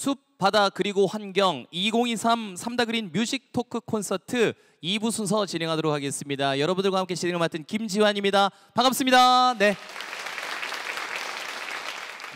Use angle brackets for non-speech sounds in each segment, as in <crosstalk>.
숲, 바다 그리고 환경 2023 삼다그린 뮤직 토크 콘서트 2부 순서 진행하도록 하겠습니다. 여러분들과 함께 진행을 맡은 김지환입니다. 반갑습니다. 네.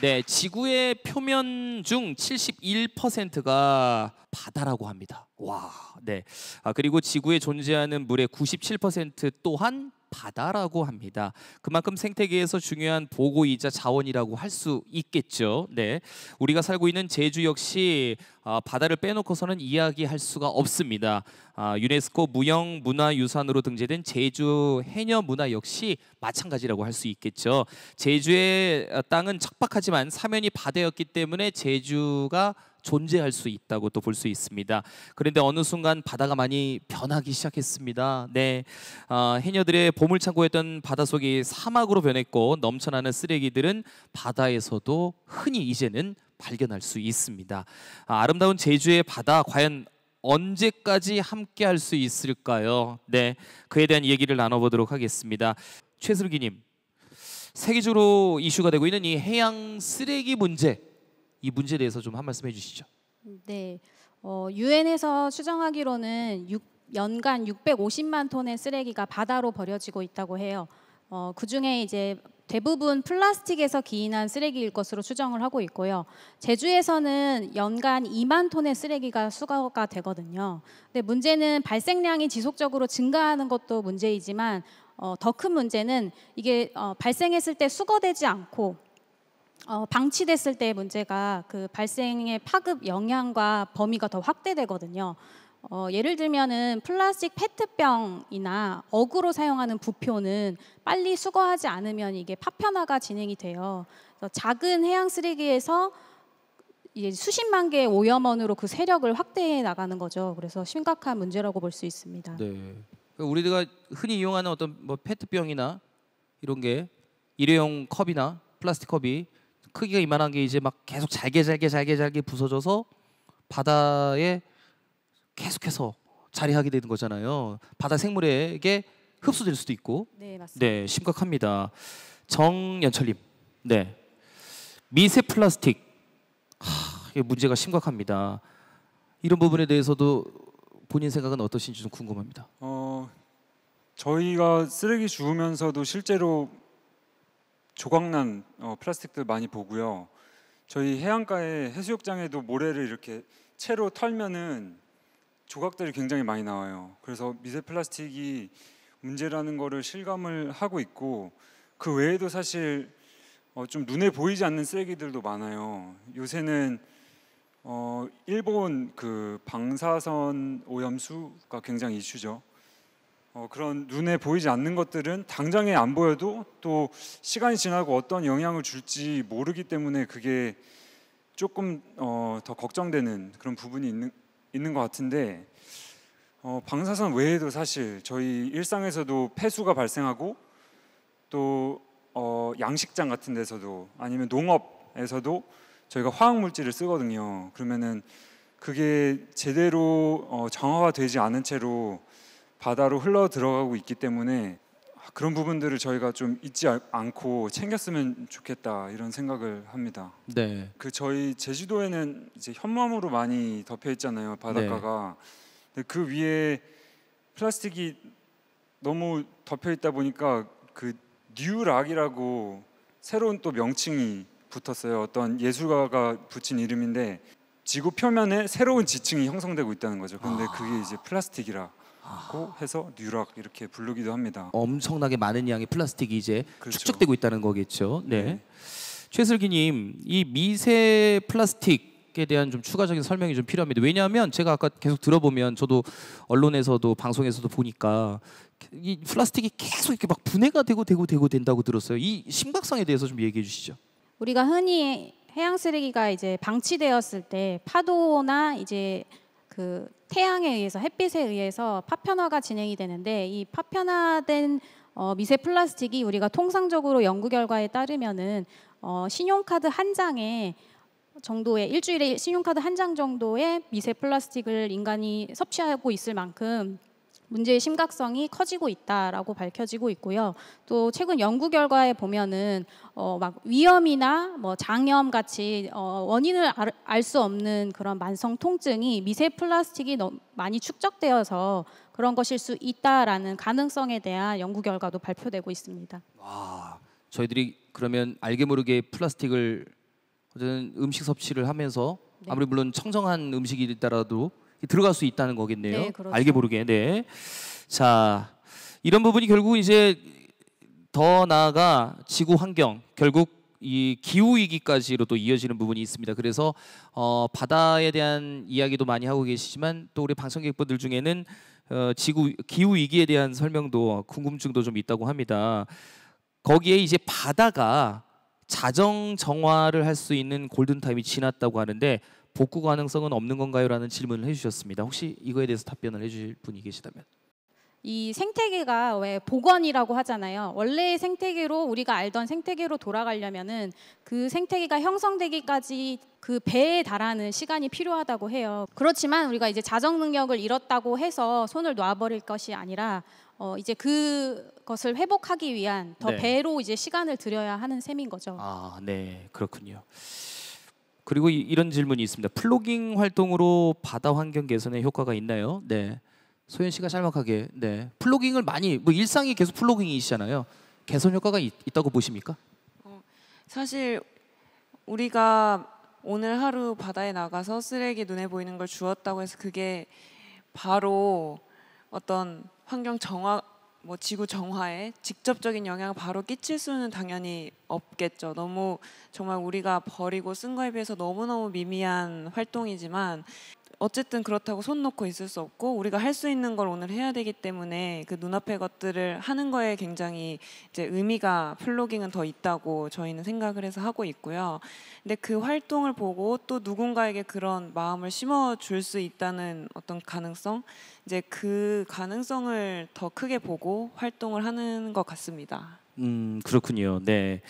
네, 지구의 표면 중 71%가 바다라고 합니다. 와, 네. 아, 그리고 지구에 존재하는 물의 97% 또한 바다라고 합니다. 그만큼 생태계에서 중요한 보고이자 자원이라고 할 수 있겠죠. 네, 우리가 살고 있는 제주 역시 아, 바다를 빼놓고서는 이야기할 수가 없습니다. 아, 유네스코 무형 문화유산으로 등재된 제주 해녀 문화 역시 마찬가지라고 할 수 있겠죠. 제주의 아, 땅은 척박하지만 사면이 바다였기 때문에 제주가 존재할 수 있다고 또볼수 있습니다. 그런데 어느 순간 바다가 많이 변하기 시작했습니다. 네, 어, 해녀들의 보물 창고였던 바다 속이 사막으로 변했고 넘쳐나는 쓰레기들은 바다에서도 흔히 이제는 발견할 수 있습니다. 아, 름다운 제주의 바다 과연 언제까지 함께 할수 있을까요? 네, 그에 대한 얘기를 나눠보도록 하겠습니다. 최슬기님, 세계적으로 이슈가 되고 있는 이 해양 쓰레기 문제 이 문제에 대해서 좀 한 말씀 해주시죠. 네, 어, 유엔에서 어, 추정하기로는 6, 연간 650만 톤의 쓰레기가 바다로 버려지고 있다고 해요. 어, 그 중에 이제 대부분 플라스틱에서 기인한 쓰레기일 것으로 추정을 하고 있고요. 제주에서는 연간 2만 톤의 쓰레기가 수거가 되거든요. 근데 문제는 발생량이 지속적으로 증가하는 것도 문제이지만 어, 더 큰 문제는 이게 어, 발생했을 때 수거되지 않고 어, 방치됐을 때 문제가 그 발생의 파급 영향과 범위가 더 확대되거든요. 어, 예를 들면은 플라스틱 페트병이나 어그로 사용하는 부표는 빨리 수거하지 않으면 이게 파편화가 진행이 돼요. 그래서 작은 해양 쓰레기에서 이제 수십만 개의 오염원으로 그 세력을 확대해 나가는 거죠. 그래서 심각한 문제라고 볼 수 있습니다. 네. 그러니까 우리가 흔히 이용하는 어떤 뭐 페트병이나 이런 게 일회용 컵이나 플라스틱 컵이 크기가 이만한 게 이제 막 계속 잘게 잘게 잘게 잘게 부서져서 바다에 계속해서 자리하게 되는 거잖아요. 바다 생물에게 흡수될 수도 있고. 네, 맞습니다. 네, 심각합니다. 정연철님. 네. 미세 플라스틱. 하, 이게 문제가 심각합니다. 이런 부분에 대해서도 본인 생각은 어떠신지 좀 궁금합니다. 어, 저희가 쓰레기 주우면서도 실제로 조각난 어, 플라스틱들 많이 보고요. 저희 해안가에 해수욕장에도 모래를 이렇게 채로 털면은 조각들이 굉장히 많이 나와요. 그래서 미세 플라스틱이 문제라는 거를 실감을 하고 있고 그 외에도 사실 어, 좀 눈에 보이지 않는 쓰레기들도 많아요. 요새는 어, 일본 그 방사선 오염수가 굉장히 이슈죠. 어, 그런 눈에 보이지 않는 것들은 당장에 안 보여도 또 시간이 지나고 어떤 영향을 줄지 모르기 때문에 그게 조금 어, 더 걱정되는 그런 부분이 있는, 있는 것 같은데 어, 방사선 외에도 사실 저희 일상에서도 폐수가 발생하고 또 어, 양식장 같은 데서도 아니면 농업에서도 저희가 화학 물질을 쓰거든요. 그러면은 그게 제대로 어, 정화가 되지 않은 채로 바다로 흘러 들어가고 있기 때문에 아, 그런 부분들을 저희가 좀 잊지 아, 않고 챙겼으면 좋겠다 이런 생각을 합니다. 네. 그 저희 제주도에는 이제 현무암으로 많이 덮여 있잖아요 네. 바닷가가. 네. 그 위에 플라스틱이 너무 덮여 있다 보니까 그 뉴락이라고 새로운 또 명칭이 붙었어요. 어떤 예술가가 붙인 이름인데 지구 표면에 새로운 지층이 형성되고 있다는 거죠. 근데 아. 그게 이제 플라스틱이라. 고 아. 해서 뉴락 이렇게 부르기도 합니다. 엄청나게 많은 양의 플라스틱이 이제 그렇죠. 축적되고 있다는 거겠죠. 네. 네. 최슬기님, 이 미세 플라스틱에 대한 좀 추가적인 설명이 좀 필요합니다. 왜냐하면 제가 아까 계속 들어보면 저도 언론에서도 방송에서도 보니까 이 플라스틱이 계속 이렇게 막 분해가 되고 되고 되고 된다고 들었어요. 이 심각성에 대해서 좀 얘기해 주시죠. 우리가 흔히 해양 쓰레기가 이제 방치되었을 때 파도나 이제 그 태양에 의해서 햇빛에 의해서 파편화가 진행이 되는데 이 파편화된 어, 미세 플라스틱이 우리가 통상적으로 연구 결과에 따르면은 어, 신용카드 한 장에 정도의 일주일에 신용카드 한 장 정도의 미세 플라스틱을 인간이 섭취하고 있을 만큼 문제의 심각성이 커지고 있다라고 밝혀지고 있고요. 또 최근 연구 결과에 보면은 어막 위염이나 뭐 장염 같이 어 원인을 알 수 없는 그런 만성 통증이 미세 플라스틱이 너무 많이 축적되어서 그런 것일 수 있다라는 가능성에 대한 연구 결과도 발표되고 있습니다. 와, 저희들이 그러면 알게 모르게 플라스틱을 어쨌든 음식 섭취를 하면서 네. 아무리 물론 청정한 음식이더라도 들어갈 수 있다는 거겠네요. 네, 그렇죠. 알게 모르게. 네. 자, 이런 부분이 결국 이제 더 나아가 지구 환경 결국 이 기후 위기까지로도 이어지는 부분이 있습니다. 그래서 어, 바다에 대한 이야기도 많이 하고 계시지만 또 우리 방청객분들 중에는 어, 지구 기후 위기에 대한 설명도 궁금증도 좀 있다고 합니다. 거기에 이제 바다가 자정 정화를 할 수 있는 골든 타임이 지났다고 하는데 복구 가능성은 없는 건가요?라는 질문을 해주셨습니다. 혹시 이거에 대해서 답변을 해주실 분이 계시다면. 이 생태계가 왜 복원이라고 하잖아요. 원래의 생태계로 우리가 알던 생태계로 돌아가려면은 그 생태계가 형성되기까지 그 배에 달하는 시간이 필요하다고 해요. 그렇지만 우리가 이제 자정 능력을 잃었다고 해서 손을 놔버릴 것이 아니라 어 이제 그것을 회복하기 위한 더 네. 배로 이제 시간을 들여야 하는 셈인 거죠. 아, 네, 그렇군요. 그리고 이, 런 질문이 있습니다. 플로깅 활동으로 바다 환경 개선에 효과가 있나요? 네. 소연 씨가 짤막하게 네. 플로깅을 많이 뭐 일상이 계속 플로깅이시잖아요. 개선 효과가 있, 다고 보십니까? 어, 사실 우리가 오늘 하루 바다에 나가서 쓰레기 눈에 보이는 걸 주었다고 해서 그게 바로 어떤 환경 정화 뭐 지구 정화에 직접적인 영향을 바로 끼칠 수는 당연히 없겠죠. 너무 정말 우리가 버리고 쓴 거에 비해서 너무너무 미미한 활동이지만 어쨌든 그렇다고 손 놓고 있을 수 없고 우리가 할 수 있는 걸 오늘 해야 되기 때문에 그 눈앞의 것들을 하는 거에 굉장히 이제 의미가 플로깅은 더 있다고 저희는 생각을 해서 하고 있고요. 근데 그 활동을 보고 또 누군가에게 그런 마음을 심어 줄 수 있다는 어떤 가능성 이제 그 가능성을 더 크게 보고 활동을 하는 것 같습니다. 음 그렇군요. 네.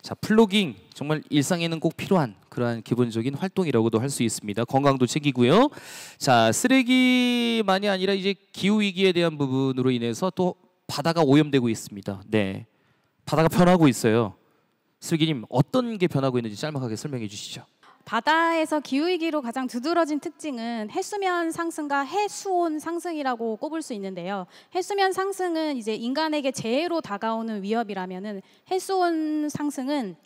자 플로깅 정말 일상에는 꼭 필요한 그러한 기본적인 활동이라고도 할 수 있습니다. 건강도 챙기고요. 자 쓰레기만이 아니라 이제 기후 위기에 대한 부분으로 인해서 또 바다가 오염되고 있습니다. 네. 바다가 변하고 있어요. 슬기님 어떤 게 변하고 있는지 짤막하게 설명해 주시죠. 바다에서 기후위기로 가장 두드러진 특징은 해수면 상승과 해수온 상승이라고 꼽을 수 있는데요. 해수면 상승은 이제 인간에게 재해로 다가오는 위협이라면 해수온 상승은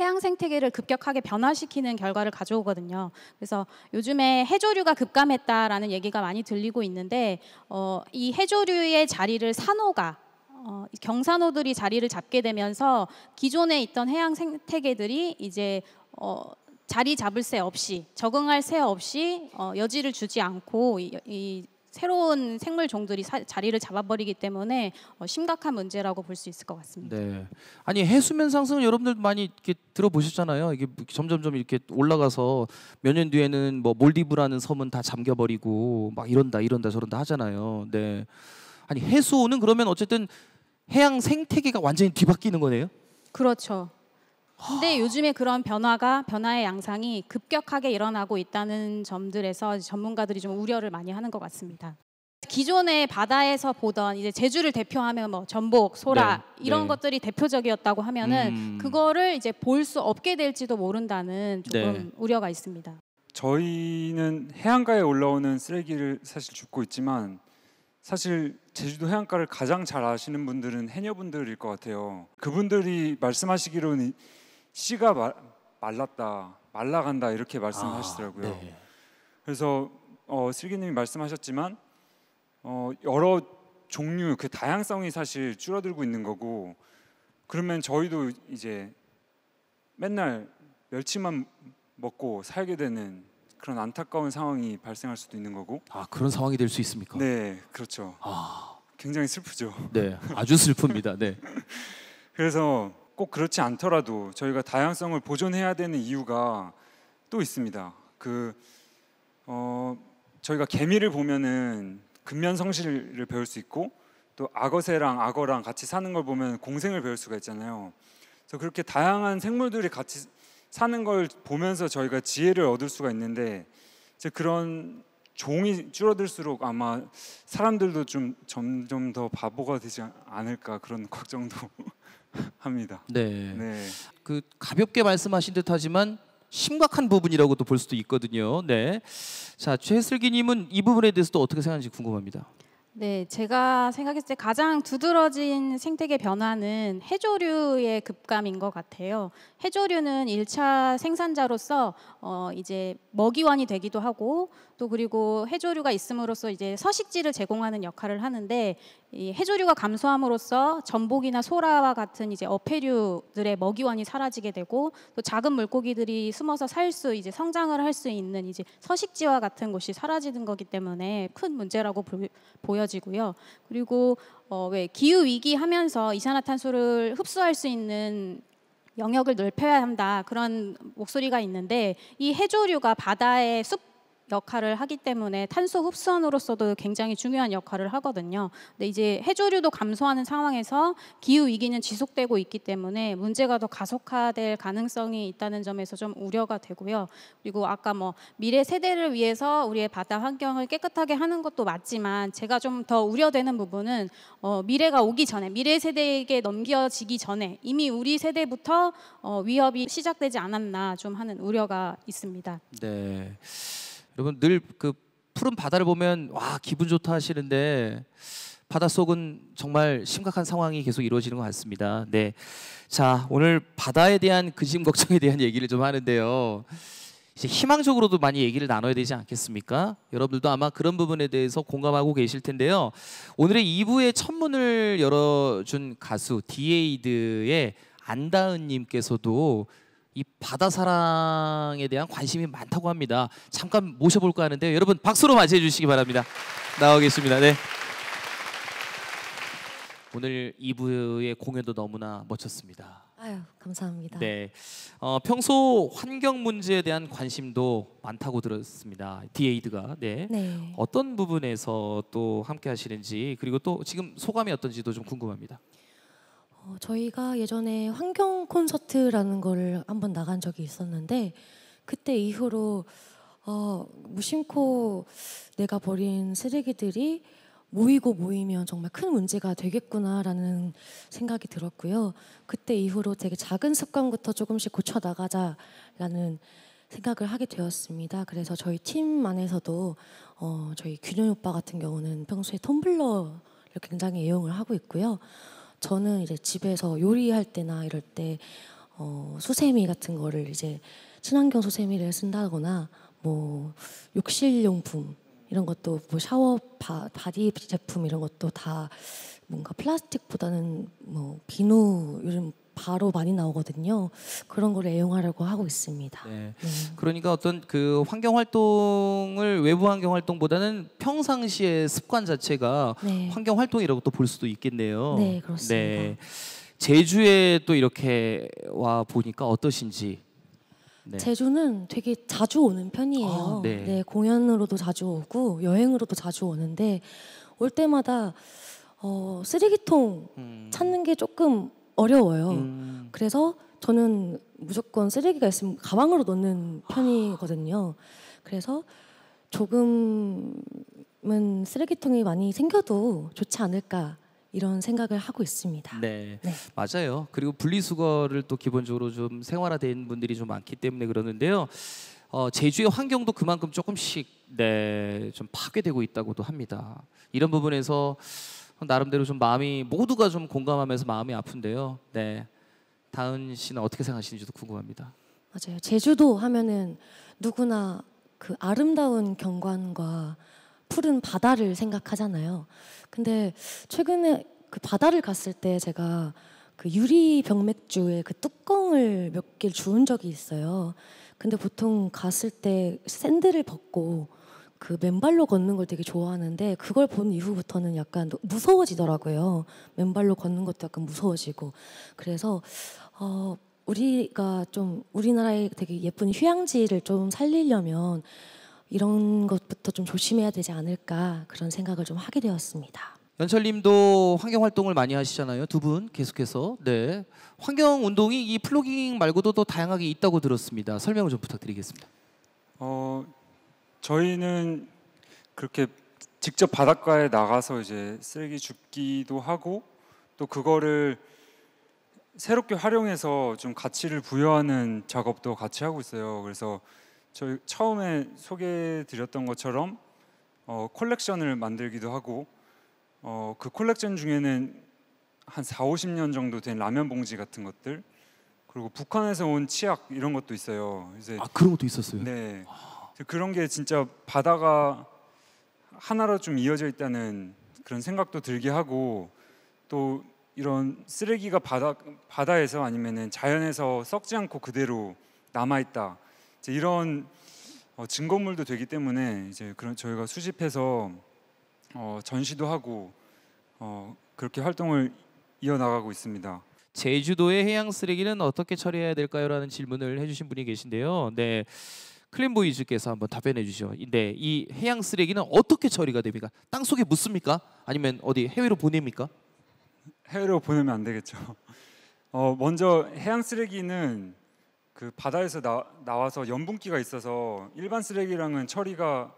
해양 생태계를 급격하게 변화시키는 결과를 가져오거든요. 그래서 요즘에 해조류가 급감했다라는 얘기가 많이 들리고 있는데 어, 이 해조류의 자리를 산호가 어, 경산호들이 자리를 잡게 되면서 기존에 있던 해양 생태계들이 이제 어, 자리 잡을 새 없이 적응할 새 없이 어, 여지를 주지 않고 이, 이 새로운 생물 종들이 사, 자리를 잡아버리기 때문에 어, 심각한 문제라고 볼 수 있을 것 같습니다. 네, 아니 해수면 상승을 여러분들 많이 이렇게 들어보셨잖아요. 이게 점점점 이렇게 올라가서 몇 년 뒤에는 뭐 몰디브라는 섬은 다 잠겨버리고 막 이런다 이런다 저런다 하잖아요. 네, 아니 해수는 그러면 어쨌든 해양 생태계가 완전히 뒤바뀌는 거네요. 그렇죠. 근데 요즘에 그런 변화가 변화의 양상이 급격하게 일어나고 있다는 점들에서 전문가들이 좀 우려를 많이 하는 것 같습니다. 기존의 바다에서 보던 이제 제주를 대표하면 뭐 전복, 소라 네, 네. 이런 네. 것들이 대표적이었다고 하면은 음. 그거를 이제 볼 수 없게 될지도 모른다는 조금 네. 우려가 있습니다. 저희는 해안가에 올라오는 쓰레기를 사실 줍고 있지만 사실 제주도 해안가를 가장 잘 아시는 분들은 해녀분들일 것 같아요. 그분들이 말씀하시기로는 씨가 말, 말랐다, 말라간다 이렇게 말씀하시더라고요. 아, 네. 그래서 어, 슬기님이 말씀하셨지만 어, 여러 종류 그 다양성이 사실 줄어들고 있는 거고 그러면 저희도 이제 맨날 멸치만 먹고 살게 되는 그런 안타까운 상황이 발생할 수도 있는 거고 아 그런 상황이 될 수 있습니까? 네 그렇죠. 아 굉장히 슬프죠. 네 아주 슬픕니다. 네 <laughs> 그래서 꼭 그렇지 않더라도 저희가 다양성을 보존해야 되는 이유가 또 있습니다. 그 어, 저희가 개미를 보면은 근면 성실을 배울 수 있고 또 악어새랑 악어랑 같이 사는 걸 보면 공생을 배울 수가 있잖아요. 그래서 그렇게 다양한 생물들이 같이 사는 걸 보면서 저희가 지혜를 얻을 수가 있는데 이제 그런 종이 줄어들수록 아마 사람들도 좀 점점 더 바보가 되지 않을까 그런 <laughs> 걱정도 합니다. 네. 네. 그 가볍게 말씀하신 듯하지만 심각한 부분이라고도 볼 수도 있거든요. 네. 자 최슬기님은 이 부분에 대해서도 어떻게 생각하는지 궁금합니다. 네, 제가 생각했을 때 가장 두드러진 생태계 변화는 해조류의 급감인 것 같아요. 해조류는 일차 생산자로서 어, 이제 먹이원이 되기도 하고 또 그리고 해조류가 있음으로써 이제 서식지를 제공하는 역할을 하는데 이 해조류가 감소함으로써 전복이나 소라와 같은 이제 어패류들의 먹이원이 사라지게 되고 또 작은 물고기들이 숨어서 살 수 이제 성장을 할 수 있는 이제 서식지와 같은 곳이 사라지는 거기 때문에 큰 문제라고 보, 여지고요 그리고 어 왜 기후 위기 하면서 이산화탄소를 흡수할 수 있는 영역을 넓혀야 한다 그런 목소리가 있는데 이 해조류가 바다의 숲 역할을 하기 때문에 탄소 흡수원으로서도 굉장히 중요한 역할을 하거든요. 근데 이제 해조류도 감소하는 상황에서 기후 위기는 지속되고 있기 때문에 문제가 더 가속화될 가능성이 있다는 점에서 좀 우려가 되고요. 그리고 아까 뭐 미래 세대를 위해서 우리의 바다 환경을 깨끗하게 하는 것도 맞지만 제가 좀 더 우려되는 부분은 어, 미래가 오기 전에 미래 세대에게 넘겨지기 전에 이미 우리 세대부터 어, 위협이 시작되지 않았나 좀 하는 우려가 있습니다. 네. 여러분 늘 그 푸른 바다를 보면 와 기분 좋다 하시는데 바다 속은 정말 심각한 상황이 계속 이루어지는 것 같습니다. 네, 자 오늘 바다에 대한 근심 걱정에 대한 <laughs> 얘기를 좀 하는데요. 이제 희망적으로도 많이 얘기를 나눠야 되지 않겠습니까? 여러분들도 아마 그런 부분에 대해서 공감하고 계실 텐데요. 오늘의 2부의 첫 문을 열어준 가수 디에이드의 안다은님께서도 이 바다 사랑에 대한 관심이 많다고 합니다. 잠깐 모셔볼까 하는데 여러분 박수로 맞이해 주시기 바랍니다. 나오겠습니다. 네. 오늘 2부의 공연도 너무나 멋졌습니다. 아유 감사합니다. 네, 어, 평소 환경 문제에 대한 관심도 많다고 들었습니다. 디에이드가 네. 네 어떤 부분에서 또 함께 하시는지 그리고 또 지금 소감이 어떤지도 좀 궁금합니다. 어, 저희가 예전에 환경 콘서트라는 거를 한번 나간 적이 있었는데 그때 이후로 어, 무심코 내가 버린 쓰레기들이 모이고 모이면 정말 큰 문제가 되겠구나라는 생각이 들었고요. 그때 이후로 되게 작은 습관부터 조금씩 고쳐 나가자라는 생각을 하게 되었습니다. 그래서 저희 팀 안에서도 어, 저희 균현 오빠 같은 경우는 평소에 텀블러를 굉장히 애용을 하고 있고요. 저는 이제 집에서 요리할 때나 이럴 때 어, 수세미 같은 거를 이제 친환경 수세미를 쓴다거나 뭐 욕실용품 이런 것도 뭐 샤워 바, 바디 제품 이런 것도 다 뭔가 플라스틱보다는 뭐 비누 요즘 바로 많이 나오거든요. 그런 걸 애용하려고 하고 있습니다. 네. 네. 그러니까 어떤 그 환경 활동을 외부 환경 활동보다는 평상시의 습관 자체가 네. 환경 활동이라고 또볼 수도 있겠네요. 네, 그렇습니다. 네. 제주에 또 이렇게 와 보니까 어떠신지 네. 제주는 되게 자주 오는 편이에요. 아, 네. 네. 공연으로도 자주 오고 여행으로도 자주 오는데 올 때마다 어, 쓰레기통 음. 찾는 게 조금 어려워요. 음. 그래서 저는 무조건 쓰레기가 있으면 가방으로 넣는 편이거든요. 그래서 조금은 쓰레기통이 많이 생겨도 좋지 않을까 이런 생각을 하고 있습니다. 네. 네. 맞아요. 그리고 분리수거를 또 기본적으로 좀 생활화된 분들이 좀 많기 때문에 그러는데요. 어, 제주의 환경도 그만큼 조금씩 네, 좀 파괴되고 있다고도 합니다. 이런 부분에서 나름대로 좀 마음이 모두가 좀 공감하면서 마음이 아픈데요. 네, 다은 씨는 어떻게 생각하시는지도 궁금합니다. 맞아요. 제주도 하면은 누구나 그 아름다운 경관과 푸른 바다를 생각하잖아요. 근데 최근에 그 바다를 갔을 때 제가 그 유리 병맥주의 그 뚜껑을 몇 개 주운 적이 있어요. 근데 보통 갔을 때 샌들을 벗고 그 맨발로 걷는 걸 되게 좋아하는데 그걸 본 이후부터는 약간 무서워지더라고요. 맨발로 걷는 것도 약간 무서워지고 그래서 어 우리가 좀 우리나라의 되게 예쁜 휴양지를 좀 살리려면 이런 것부터 좀 조심해야 되지 않을까 그런 생각을 좀 하게 되었습니다. 연철님도 환경 활동을 많이 하시잖아요. 두 분 계속해서 네 환경 운동이 이 플로깅 말고도 또 다양하게 있다고 들었습니다. 설명을 좀 부탁드리겠습니다. 어 저희는 그렇게 직접 바닷가에 나가서 이제 쓰레기 줍기도 하고 또 그거를 새롭게 활용해서 좀 가치를 부여하는 작업도 같이 하고 있어요. 그래서 저희 처음에 소개해드렸던 것처럼 어, 컬렉션을 만들기도 하고 어, 그 컬렉션 중에는 한 4, 50년 정도 된 라면 봉지 같은 것들 그리고 북한에서 온 치약 이런 것도 있어요. 이제 아 그런 것도 있었어요. 네. 아. 그런 게 진짜 바다가 하나로 좀 이어져 있다는 그런 생각도 들게 하고 또 이런 쓰레기가 바다 바다에서 아니면은 자연에서 썩지 않고 그대로 남아 있다. 이제 이런 어, 증거물도 되기 때문에 이제 그런 저희가 수집해서 어, 전시도 하고 어, 그렇게 활동을 이어나가고 있습니다. 제주도의 해양 쓰레기는 어떻게 처리해야 될까요? 라는 질문을 해주신 분이 계신데요. 네, 클린보이즈께서 한번 답변해 주시죠. 근이 네, 해양 쓰레기는 어떻게 처리가 됩니까? 땅 속에 묻습니까? 아니면 어디 해외로 보냅니까? 해외로 보내면 안 되겠죠. <laughs> 어, 먼저 해양 쓰레기는 그 바다에서 나, 나와서 염분기가 있어서 일반 쓰레기랑은 처리가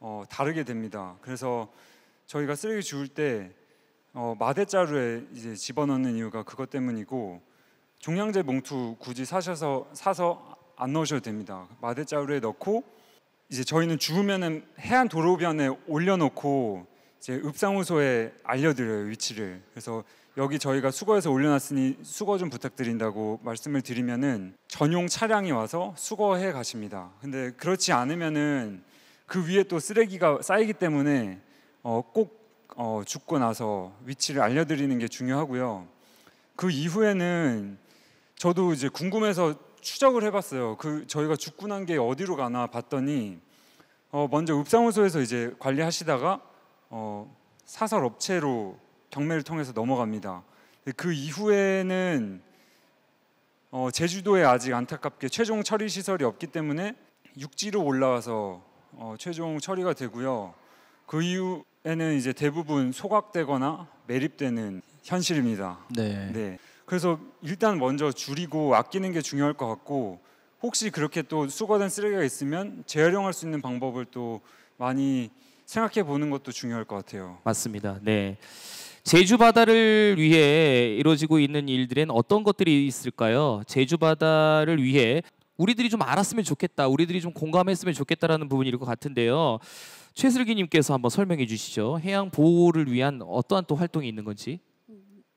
어, 다르게 됩니다. 그래서 저희가 쓰레기 주울 때 어, 마대자루에 이제 집어넣는 이유가 그것 때문이고 종량제 봉투 굳이 사셔서 사서 안 넣으셔도 됩니다. 마대자루에 넣고 이제 저희는 주우면은 해안 도로변에 올려놓고 이제 읍상호소에 알려드려요 위치를. 그래서 여기 저희가 수거해서 올려놨으니 수거 좀 부탁드린다고 말씀을 드리면은 전용 차량이 와서 수거해 가십니다. 근데 그렇지 않으면은 그 위에 또 쓰레기가 쌓이기 때문에 어꼭어 어, 죽고 나서 위치를 알려드리는 게 중요하고요. 그 이후에는 저도 이제 궁금해서 추적을 해봤어요. 그 저희가 죽고 난 게 어디로 가나 봤더니 어 먼저 읍사무소에서 이제 관리하시다가 어 사설 업체로 경매를 통해서 넘어갑니다. 그 이후에는 어 제주도에 아직 안타깝게 최종 처리 시설이 없기 때문에 육지로 올라와서 어 최종 처리가 되고요. 그 이후에는 이제 대부분 소각되거나 매립되는 현실입니다. 네. 네. 그래서 일단 먼저 줄이고 아끼는 게 중요할 것 같고 혹시 그렇게 또 수거된 쓰레기가 있으면 재활용할 수 있는 방법을 또 많이 생각해 보는 것도 중요할 것 같아요. 맞습니다. 네. 제주 바다를 위해 이루어지고 있는 일들엔 어떤 것들이 있을까요? 제주 바다를 위해 우리들이 좀 알았으면 좋겠다. 우리들이 좀 공감했으면 좋겠다라는 부분일 것 같은데요. 최슬기 님께서 한번 설명해 주시죠. 해양 보호를 위한 어떠한 또 활동이 있는 건지.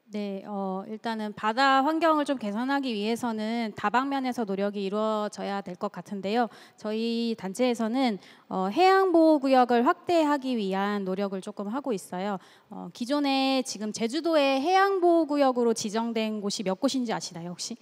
네, 어, 일단은 바다 환경을 좀 개선하기 위해서는 다방면에서 노력이 이루어져야 될 것 같은데요. 저희 단체에서는 어, 해양보호구역을 확대하기 위한 노력을 조금 하고 있어요. 어, 기존에 지금 제주도의 해양보호구역으로 지정된 곳이 몇 곳인지 아시나요, 혹시?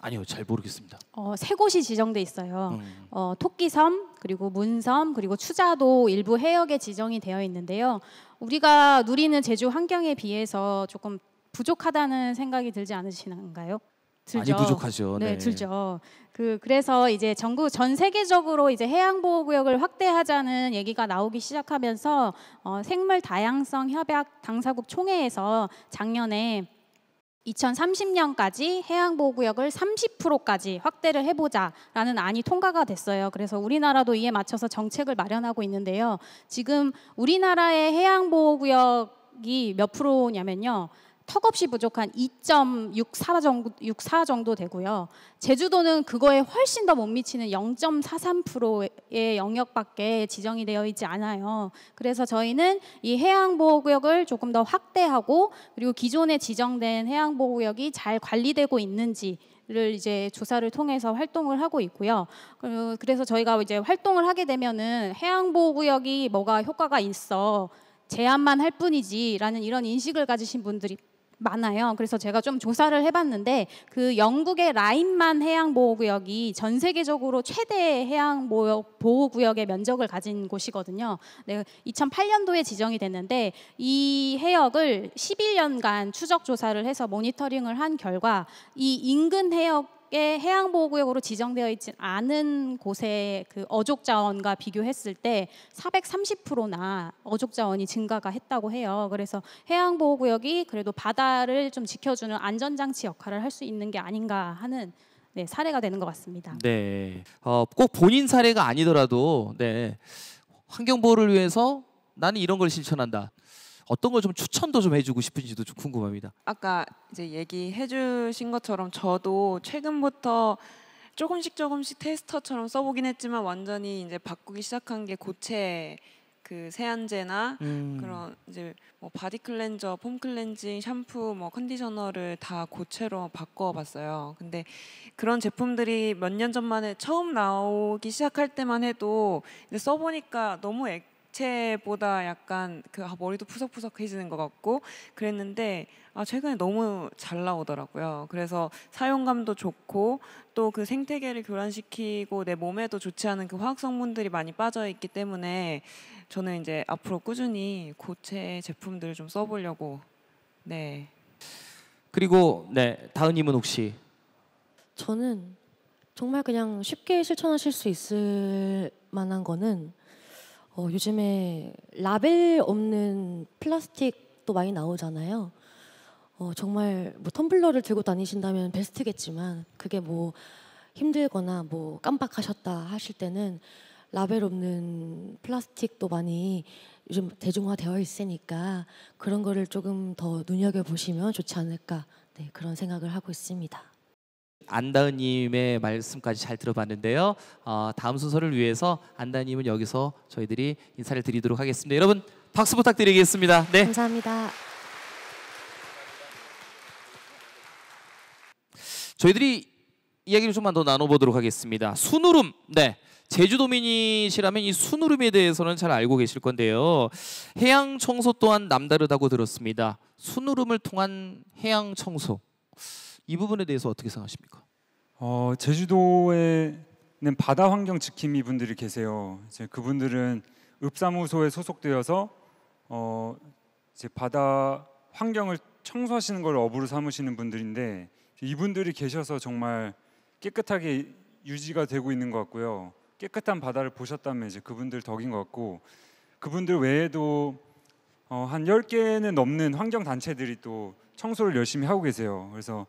아니요, 잘 모르겠습니다. 어, 세 곳이 지정돼 있어요. 음. 어, 토끼섬 그리고 문섬 그리고 추자도 일부 해역에 지정이 되어 있는데요. 우리가 누리는 제주 환경에 비해서 조금 부족하다는 생각이 들지 않으시는가요? 들죠. 많이 부족하죠. 네, 네, 들죠. 그 그래서 이제 전국 전 세계적으로 이제 해양 보호 구역을 확대하자는 얘기가 나오기 시작하면서 어, 생물 다양성 협약 당사국 총회에서 작년에 2030년까지 해양 보호구역을 30%까지 확대를 해보자라는 안이 통과가 됐어요. 그래서 우리나라도 이에 맞춰서 정책을 마련하고 있는데요. 지금 우리나라의 해양 보호구역이 몇 프로냐면요. 턱없이 부족한 2.64 정도, 정도 되고요. 제주도는 그거에 훨씬 더 못 미치는 0.43%의 영역밖에 지정이 되어 있지 않아요. 그래서 저희는 이 해양보호구역을 조금 더 확대하고 그리고 기존에 지정된 해양보호구역이 잘 관리되고 있는지 를 이제 조사를 통해서 활동을 하고 있고요. 그, 그래서 저희가 이제 활동을 하게 되면은 해양보호구역이 뭐가 효과가 있어 제한만 할 뿐이지라는 이런 인식을 가지신 분들이 많아요. 그래서 제가 좀 조사를 해봤는데 그 영국의 라인만 해양보호구역이 전 세계적으로 최대 해양보호구역의 면적을 가진 곳이거든요. 네, 2008년도에 지정이 됐는데 이 해역을 11년간 추적 조사를 해서 모니터링을 한 결과 이 인근 해역 한국의 해양보호구역으로 지정되어 있지 않은 곳의 그 어족 자원과 비교했을 때 430%나 어족 자원이 증가가 했다고 해요. 그래서 해양보호구역이 그래도 바다를 좀 지켜주는 안전장치 역할을 할 수 있는 게 아닌가 하는 네, 사례가 되는 것 같습니다. 네, 어, 꼭 본인 사례가 아니더라도 네, 환경보호를 위해서 나는 이런 걸 실천한다. 어떤 걸 좀 추천도 좀 해주고 싶은지도 좀 궁금합니다. 아까 이제 얘기해주신 것처럼 저도 최근부터 조금씩 조금씩 테스터처럼 써보긴 했지만 완전히 이제 바꾸기 시작한 게 고체 그 세안제나 음. 그런 이제 뭐 바디 클렌저, 폼 클렌징, 샴푸, 뭐 컨디셔너를 다 고체로 바꿔봤어요. 근데 그런 제품들이 몇 년 전만에 처음 나오기 시작할 때만 해도 써보니까 너무 액 자체보다 약간 그 아, 머리도 푸석푸석해지는 것 같고 그랬는데 아, 최근에 너무 잘 나오더라고요. 그래서 사용감도 좋고 또 그 생태계를 교란시키고 내 몸에도 좋지 않은 그 화학 성분들이 많이 빠져 있기 때문에 저는 이제 앞으로 꾸준히 고체 제품들을 좀 써보려고 네. 그리고 네 다은님은 혹시 저는 정말 그냥 쉽게 실천하실 수 있을 만한 거는 어, 요즘에 라벨 없는 플라스틱도 많이 나오잖아요. 어, 정말 뭐 텀블러를 들고 다니신다면 베스트겠지만 그게 뭐 힘들거나 뭐 깜빡하셨다 하실 때는 라벨 없는 플라스틱도 많이 요즘 대중화되어 있으니까 그런 거를 조금 더 눈여겨 보시면 좋지 않을까 네, 그런 생각을 하고 있습니다. 안다은님의 말씀까지 잘 들어봤는데요. 어, 다음 순서를 위해서 안다은님은 여기서 저희들이 인사를 드리도록 하겠습니다. 여러분 박수 부탁드리겠습니다. 네. 감사합니다. 저희들이 이야기를 좀만 더 나눠보도록 하겠습니다. 순우름, 네. 제주도민이시라면 이 순우름에 대해서는 잘 알고 계실 건데요. 해양 청소 또한 남다르다고 들었습니다. 순우름을 통한 해양 청소. 이 부분에 대해서 어떻게 생각하십니까? 어, 제주도에는 바다 환경 지킴이 분들이 계세요. 이제 그분들은 읍사무소에 소속되어서 어, 이제 바다 환경을 청소하시는 걸 업으로 삼으시는 분들인데 이분들이 계셔서 정말 깨끗하게 유지가 되고 있는 것 같고요. 깨끗한 바다를 보셨다면 이제 그분들 덕인 것 같고 그분들 외에도 어, 한 10개는 넘는 환경 단체들이 또 청소를 열심히 하고 계세요. 그래서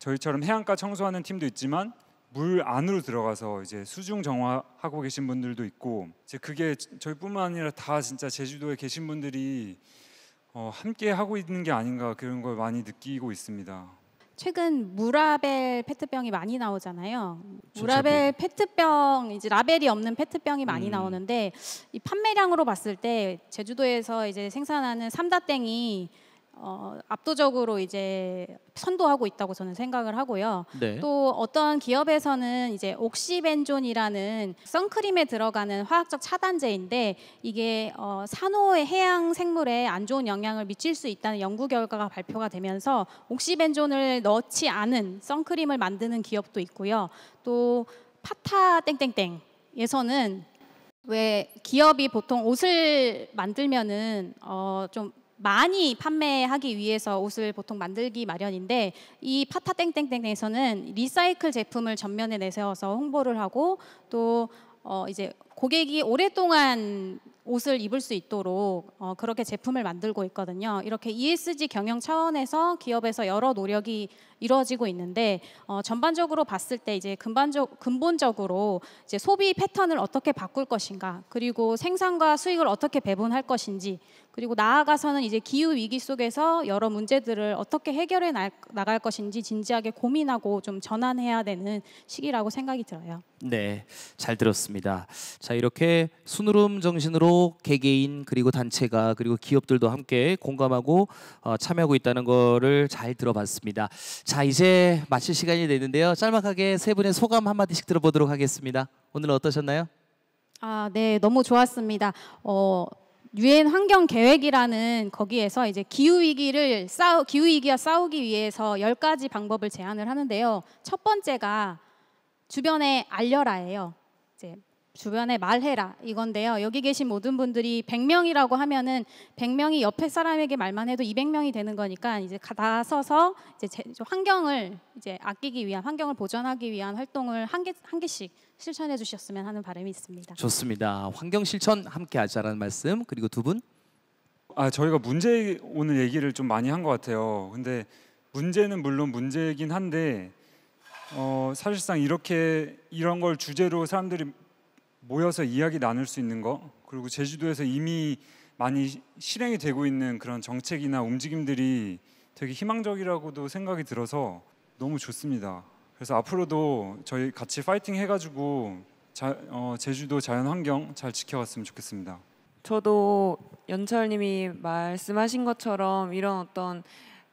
저희처럼 해안가 청소하는 팀도 있지만 물 안으로 들어가서 이제 수중 정화하고 계신 분들도 있고 이제 그게 저희뿐만 아니라 다 진짜 제주도에 계신 분들이 어, 함께 하고 있는 게 아닌가 그런 걸 많이 느끼고 있습니다. 최근 무라벨 페트병이 많이 나오잖아요. 무라벨 네. 페트병 이제 라벨이 없는 페트병이 많이 음. 나오는데 이 판매량으로 봤을 때 제주도에서 이제 생산하는 삼다땡이 어, 압도적으로 이제 선도하고 있다고 저는 생각을 하고요. 네. 또 어떤 기업에서는 이제 옥시벤존이라는 선크림에 들어가는 화학적 차단제인데 이게 어, 산호의 해양 생물에 안 좋은 영향을 미칠 수 있다는 연구 결과가 발표가 되면서 옥시벤존을 넣지 않은 선크림을 만드는 기업도 있고요. 또 파타 땡땡땡에서는 왜 기업이 보통 옷을 만들면은 어좀 많이 판매하기 위해서 옷을 보통 만들기 마련인데 이 파타 땡땡땡에서는 리사이클 제품을 전면에 내세워서 홍보를 하고 또어 이제 고객이 오랫동안 옷을 입을 수 있도록 어, 그렇게 제품을 만들고 있거든요. 이렇게 ESG 경영 차원에서 기업에서 여러 노력이 이루어지고 있는데 어, 전반적으로 봤을 때 이제 근반적 근본적으로 이제 소비 패턴을 어떻게 바꿀 것인가 그리고 생산과 수익을 어떻게 배분할 것인지 그리고 나아가서는 이제 기후 위기 속에서 여러 문제들을 어떻게 해결해 나, 나갈 것인지 진지하게 고민하고 좀 전환해야 되는 시기라고 생각이 들어요. 네, 잘 들었습니다. 자. 자 이렇게 순우름 정신으로 개개인 그리고 단체가 그리고 기업들도 함께 공감하고 어, 참여하고 있다는 거를 잘 들어봤습니다. 자 이제 마칠 시간이 됐는데요. 짤막하게 세 분의 소감 한 마디씩 들어보도록 하겠습니다. 오늘 어떠셨나요? 아, 네, 너무 좋았습니다. 어, 유엔 환경 계획이라는 거기에서 이제 기후 위기를 싸우 기후 위기와 싸우기 위해서 열 가지 방법을 제안을 하는데요. 첫 번째가 주변에 알려라예요. 이제 주변에 말해라 이건데요. 여기 계신 모든 분들이 100명이라고 하면은 100명이 옆에 사람에게 말만 해도 200명이 되는 거니까 이제 나서서 이제 환경을 이제 아끼기 위한 환경을 보존하기 위한 활동을 한개한 개씩 실천해 주셨으면 하는 바람이 있습니다. 좋습니다. 환경 실천 함께 하자라는 말씀 그리고 두 분. 아 저희가 문제 오늘 얘기를 좀 많이 한 것 같아요. 근데 문제는 물론 문제이긴 한데 어, 사실상 이렇게 이런 걸 주제로 사람들이 모여서 이야기 나눌 수 있는 거 그리고 제주도에서 이미 많이 실행이 되고 있는 그런 정책이나 움직임들이 되게 희망적이라고도 생각이 들어서 너무 좋습니다. 그래서 앞으로도 저희 같이 파이팅 해가지고 자, 어, 제주도 자연 환경 잘 지켜갔으면 좋겠습니다. 저도 연철님이 말씀하신 것처럼 이런 어떤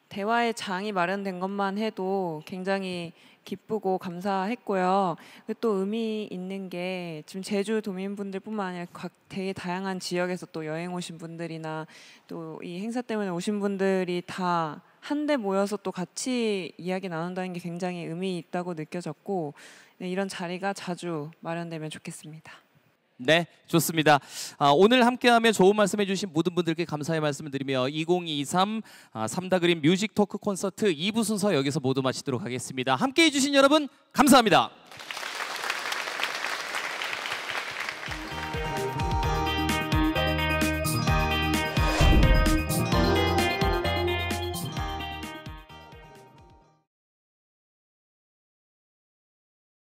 대화의 장이 마련된 것만 해도 굉장히 기쁘고 감사했고요. 또 의미 있는 게 지금 제주 도민분들뿐만 아니라 각 되게 다양한 지역에서 또 여행 오신 분들이나 또 이 행사 때문에 오신 분들이 다 한데 모여서 또 같이 이야기 나눈다는 게 굉장히 의미 있다고 느껴졌고 네, 이런 자리가 자주 마련되면 좋겠습니다. 네, 좋습니다. 아, 오늘 함께하며 좋은 말씀해 주신 모든 분들께 감사의 말씀을 드리며 2023 아, 삼다그림 뮤직 토크 콘서트 2부 순서 여기서 모두 마치도록 하겠습니다. 함께해 주신 여러분 감사합니다.